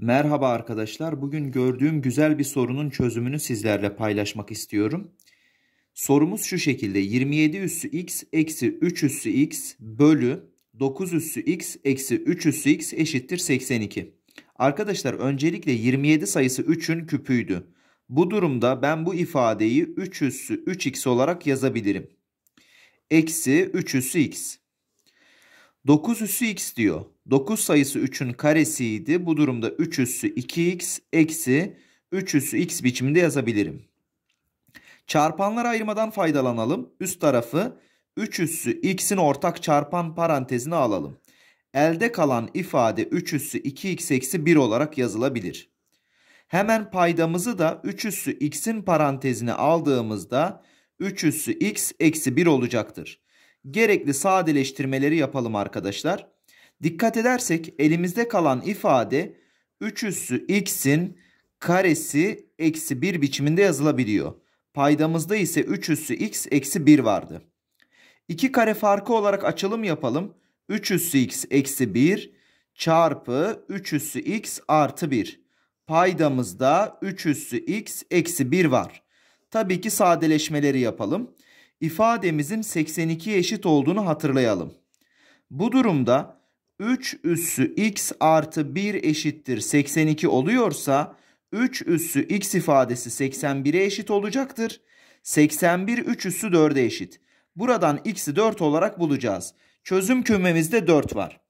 Merhaba arkadaşlar. Bugün gördüğüm güzel bir sorunun çözümünü sizlerle paylaşmak istiyorum. Sorumuz şu şekilde. 27 üssü x eksi 3 üssü x bölü 9 üssü x eksi 3 üssü x eşittir 82. Arkadaşlar öncelikle 27 sayısı 3'ün küpüydü. Bu durumda ben bu ifadeyi 3 üssü 3x olarak yazabilirim. Eksi 3 üssü x. 9 üssü x diyor. 9 sayısı 3'ün karesiydi. Bu durumda 3 üssü 2x eksi 3 üssü x biçiminde yazabilirim. Çarpanlar ayırmadan faydalanalım. Üst tarafı 3 üssü x'in ortak çarpan parantezine alalım. Elde kalan ifade 3 üssü 2x eksi 1 olarak yazılabilir. Hemen paydamızı da 3 üssü x'in parantezine aldığımızda 3 üssü x eksi 1 olacaktır gerekli sadeleştirmeleri yapalım arkadaşlar. Dikkat edersek elimizde kalan ifade 3 üssü x'in karesi eksi 1 biçiminde yazılabiliyor. Paydamızda ise 3 üssü x eksi 1 vardı. 2 kare farkı olarak açılım yapalım. 3 üssü x eksi 1 çarpı 3 üssü x artı 1. Paydamızda 3 üssü x eksi 1 var. Tabii ki sadeleşmeleri yapalım ifademizin 82 eşit olduğunu hatırlayalım. Bu durumda 3 üssü x artı 1 eşittir 82 oluyorsa 3 üssü x ifadesi 81'e eşit olacaktır. 81 3 üssü 4'e eşit. Buradan x'i 4 olarak bulacağız. Çözüm kümemizde 4 var.